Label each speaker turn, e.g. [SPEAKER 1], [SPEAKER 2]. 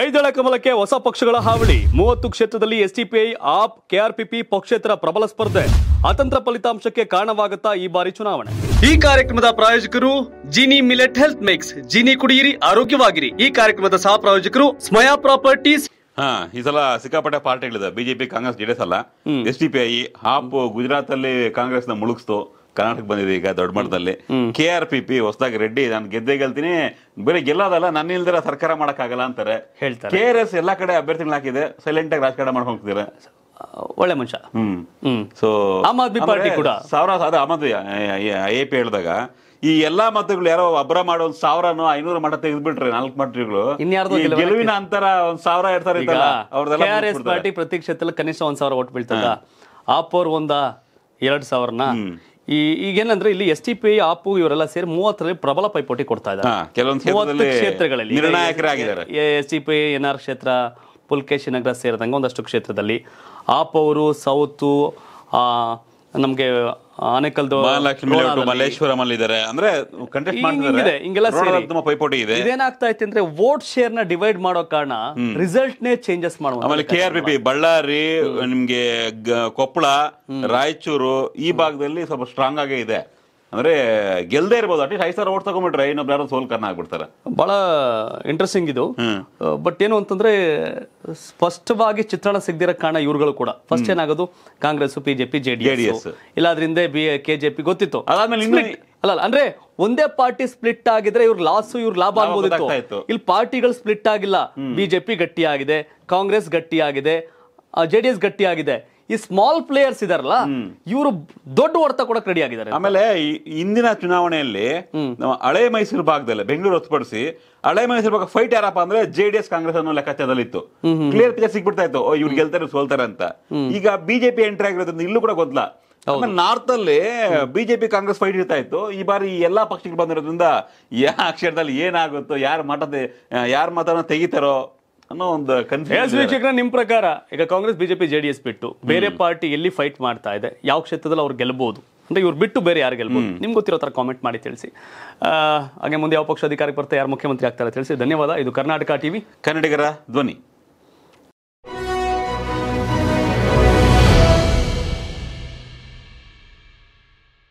[SPEAKER 1] ಕೈದಳ ಕಮಲಕ್ಕೆ ಹೊಸ ಪಕ್ಷಗಳ ಹಾವಳಿ ಮೂವತ್ತು ಕ್ಷೇತ್ರದಲ್ಲಿ ಎಸ್ಟಿಪಿಐ ಆಪ್ ಕೆಆರ್ಪಿಪಿ ಪಕ್ಷೇತರ ಪ್ರಬಲ ಸ್ಪರ್ಧೆ ಅತಂತ್ರ ಫಲಿತಾಂಶಕ್ಕೆ ಕಾರಣವಾಗುತ್ತಾ ಈ ಬಾರಿ ಚುನಾವಣೆ ಈ ಕಾರ್ಯಕ್ರಮದ ಪ್ರಾಯೋಜಕರು Jini millet health mix Jini ಕುಡಿಯಿರಿ ಆರೋಗ್ಯವಾಗಿರಿ ಈ ಕಾರ್ಯಕ್ರಮದ ಸಹ ಪ್ರಾಯೋಜಕರು ಸ್ಮಯಾ ಪ್ರಾಪರ್ಟೀಸ್ ಹಾ ಈ ಸಲ ಸಿಕ್ಕಾಪಟ್ಟೆ ಪಾರ್ಟಿಗಳಿದೆ ಬಿಜೆಪಿ ಕಾಂಗ್ರೆಸ್ ಜೆಡಿಎಸ್ ಅಲ್ಲ ಎಸ್ ಟಿ
[SPEAKER 2] ಹಾಪ್ ಗುಜರಾತ್ ಅಲ್ಲಿ ಕಾಂಗ್ರೆಸ್ ನ ಮುಳುಗಿಸ್ತು ಕರ್ನಾಟಕ ಬಂದಿದೆ ಈಗ ದೊಡ್ಡ ಮಟ್ಟದಲ್ಲಿ ಕೆ ಆರ್ ಪಿ ಪಿ ಹೊಸದಾಗಿ ರೆಡ್ಡಿ ನಾನು ಗೆದ್ದೆ ಗೆಲ್ತೀನಿ ಬೇರೆ ಗೆಲ್ಲೋದಲ್ಲ ನನ್ನ ಇಲ್ದಿರ ಸರ್ಕಾರ ಆಗಲ್ಲ ಅಂತಾರೆ ಹೇಳ್ತಾರೆ ಕೆ ಆರ್ ಎಸ್ ಎಲ್ಲ ಕಡೆ ಅಭ್ಯರ್ಥಿಗಳು ಹಾಕಿದೆ ಸೈಲೆಂಟ್ ಆಗಿ ರಾಜಕಾರಣ ಮಾಡ್ಕೊಂಡು ಹೋಗ್ತೀರಾ ಒಳ್ಳೆ ಮನುಷ್ಯ ಹ್ಮ್ ಸೊ ಆಮ್ ಆದ್ಮಿ ಪಾರ್ಟಿ ಕೂಡ ಸಾವಿರ ಸಾವಿರ ಆಮ್ ಆದ್ಮಿ ಎ ಪಿ ಹೇಳಿದಾಗ ಈ ಎಲ್ಲಾ ಮತಗಳು ಯಾರೋ ಅಬ್ರ ಮಾಡೋ ಒಂದ್ ಸಾವಿರನೋ ಐನೂರ ಮಠ ತೆಗೆದ್ಬಿಟ್ರೆ ನಾಲ್ಕು ಮಠಗಳು ಗೆಲುವಿನ
[SPEAKER 1] ಅಂತರ ಒಂದ್ ಸಾವಿರ ಇರ್ತಾರೆ ಪಾರ್ಟಿ ಪ್ರತಿ ಕ್ಷೇತ್ರದಲ್ಲಿ ಕನಿಷ್ಠ ಒಂದ್ ಸಾವಿರ ಓಟ್ ಬೀಳ್ತದ ಆಪೋರ್ ಒಂದ ಎರಡ್ ಸಾವಿರನ ಈ ಈಗೇನಂದ್ರೆ ಇಲ್ಲಿ ಎಸ್ ಟಿ ಪಿ ಆಪು ಇವರೆಲ್ಲ ಸೇರಿ ಮೂವತ್ತರಲ್ಲಿ ಪ್ರಬಲ ಪೈಪೋಟಿ ಕೊಡ್ತಾ ಇದ್ದಾರೆ ಕೆಲವೊಂದು ಕ್ಷೇತ್ರಗಳಲ್ಲಿ S T P N R ಕ್ಷೇತ್ರ ಪುಲ್ಕೇಶಿ ನಗರ ಸೇರಿದಂಗೆ ಒಂದಷ್ಟು ಕ್ಷೇತ್ರದಲ್ಲಿ ಆಪ್ ಅವರು ಸೌತು ನಮಗೆ ಆನೆಕಲ್ದು ಮಹಾಲಕ್ಷ್ಮಿ ಮಲ್ಲೇಶ್ವರಂ
[SPEAKER 2] ಅಲ್ಲಿ ಇದ್ದಾರೆ ಅಂದ್ರೆ ಕಂಟೆಸ್ಟ್ ಮಾಡ್ತಿದ್ದಾರೆ ಹಿಂಗೆಲ್ಲ ಸೇರಿ ತುಂಬಾ ಪೈಪೋಟಿ ಇದೆ
[SPEAKER 1] ಇದೇನಾಗ್ತಾ ಇತ್ತು ಅಂದ್ರೆ ವೋಟ್ ಶೇರ್ ನ ಡಿವೈಡ್ ಮಾಡೋ ಕಾರಣ ರಿಸಲ್ಟ್ ನೇ ಚೇಂಜಸ್ ಮಾಡುವ ಆಮೇಲೆ K R P P
[SPEAKER 2] Bellary ನಿಮ್ಗೆ ಕೊಪ್ಪಳ ರಾಯಚೂರು ಈ ಭಾಗದಲ್ಲಿ ಸ್ವಲ್ಪ ಸ್ಟ್ರಾಂಗ್ ಆಗೇ ಇದೆ ಅಂದ್ರೆ ಗೆಲ್ಲದೆ ಇರ್ಬೋದು ಅಟ್ಲೀಸ್ಟ್ ಐದು ಸಾವಿರ ಓಟ್ ತಗೊಂಡ್ಬಿಟ್ರೆ ಇನ್ನೊಬ್ರು ಯಾರೋ ಕರ್ನ ಆಗ್ಬಿಡ್ತಾರೆ
[SPEAKER 1] ಭಾಳ ಇಂಟ್ರೆಸ್ಟಿಂಗ್ ಇದು ಬಟ್ ಏನು ಅಂತಂದ್ರೆ ಸ್ಪಷ್ಟವಾಗಿ ಚಿತ್ರಣ ಸಿಗದಿರೋ ಕಾರಣ ಇವರುಗಳು ಕೂಡ ಫಸ್ಟ್ ಏನಾಗೋದು Congress P J P J D S ಇಲ್ಲ ಅದರಿಂದ ಬಿ ಕೆ ಜೆ ಪಿ ಗೊತ್ತಿತ್ತು ಅದಾದ್ಮೇಲೆ ಅಲ್ಲ ಅಂದ್ರೆ ಒಂದೇ ಪಾರ್ಟಿ ಸ್ಪ್ಲಿಟ್ ಆಗಿದ್ರೆ ಇವ್ರ ಲಾಸ್ ಇವ್ರ ಲಾಭ ಆಗ್ಬೋದಿತ್ತು ಇಲ್ಲಿ ಪಾರ್ಟಿಗಳು ಸ್ಪ್ಲಿಟ್ ಆಗಿಲ್ಲ ಬಿಜೆಪಿ ಗಟ್ಟಿಯಾಗಿದೆ ಕಾಂಗ್ರೆಸ್ ಗಟ್ಟಿಯಾಗಿದೆ ಜೆಡಿಎಸ್ ಗಟ್ಟಿಯಾಗಿದೆ ಈ ಸ್ಮಾಲ್ ಪ್ಲೇಯರ್ಸ್ ಇದಾರಲ್ಲ ಇವರು ದೊಡ್ಡ ಹೊಡೆತ ಕೂಡ ರೆಡಿ ಆಗಿದ್ದಾರೆ ಆಮೇಲೆ ಇಂದಿನ ಚುನಾವಣೆಯಲ್ಲಿ
[SPEAKER 2] ಹಳೆ ಮೈಸೂರು ಭಾಗದಲ್ಲಿ ಬೆಂಗಳೂರು ಹೊರತುಪಡಿಸಿ ಹಳೆ ಮೈಸೂರು ಭಾಗ ಫೈಟ್ ಯಾರಪ್ಪ ಅಂದ್ರೆ ಜೆ ಡಿ ಎಸ್ ಕಾಂಗ್ರೆಸ್ ಅನ್ನೋ ಲೆಕ್ಕಾಚಾರದಲ್ಲಿತ್ತು ಕ್ಲಿಯರ್ ಪ್ಲೇಯರ್ ಸಿಗ್ಬಿಡ್ತಾ ಇತ್ತು ಇವ್ರು ಗೆಲ್ತಾರೆ ಸೋಲ್ತಾರೆ ಅಂತ ಈಗ ಬಿಜೆಪಿ ಎಂಟ್ರಿ ಆಗಿರೋದ್ರಿಂದ ಇಲ್ಲೂ ಕೂಡ ಗೊತ್ತಿಲ್ಲ ನಾರ್ತ್ ಅಲ್ಲಿ ಬಿಜೆಪಿ ಕಾಂಗ್ರೆಸ್ ಫೈಟ್ ಇರ್ತಾ ಇತ್ತು ಈ ಬಾರಿ ಎಲ್ಲಾ ಪಕ್ಷಗಳು ಬಂದಿರೋದ್ರಿಂದ ಯಾ ಕ್ಷೇತ್ರದಲ್ಲಿ ಏನಾಗುತ್ತೋ ಯಾರು ಮತ ಯಾರು ಮತನ ತೆಗಿತಾರೋ
[SPEAKER 1] ಅನ್ನೋ ಒಂದು ಕನ್ಫ್ಯೂಸ್ ವೀಕ್ಷಕರ ನಿಮ್ಮ ಪ್ರಕಾರ ಈಗ ಕಾಂಗ್ರೆಸ್ ಬಿಜೆಪಿ ಜೆಡಿಎಸ್ ಬಿಟ್ಟು ಬೇರೆ ಪಾರ್ಟಿ ಎಲ್ಲಿ ಫೈಟ್ ಮಾಡ್ತಾ ಇದೆ ಯಾವ ಕ್ಷೇತ್ರದಲ್ಲಿ ಅವ್ರು ಗೆಲ್ಲಬಹುದು ಅಂದ್ರೆ ಇವ್ರು ಬಿಟ್ಟು ಬೇರೆ ಯಾರು ಗೆಲ್ಬೋದು ನಿಮ್ಗೆ ಗೊತ್ತಿರೋ ತರ ಕಾಮೆಂಟ್ ಮಾಡಿ ತಿಳಿಸಿ ಹಾಗೆ ಮುಂದೆ ಯಾವ ಪಕ್ಷ ಅಧಿಕಾರಕ್ಕೆ ಬರ್ತಾರೆ ಯಾರು ಮುಖ್ಯಮಂತ್ರಿ ಆಗ್ತಾರೆ ತಿಳಿಸಿ ಧನ್ಯವಾದ ಇದು ಕರ್ನಾಟಕ ಟಿವಿ ಕನ್ನಡಿಗರ ಧ್ವನಿ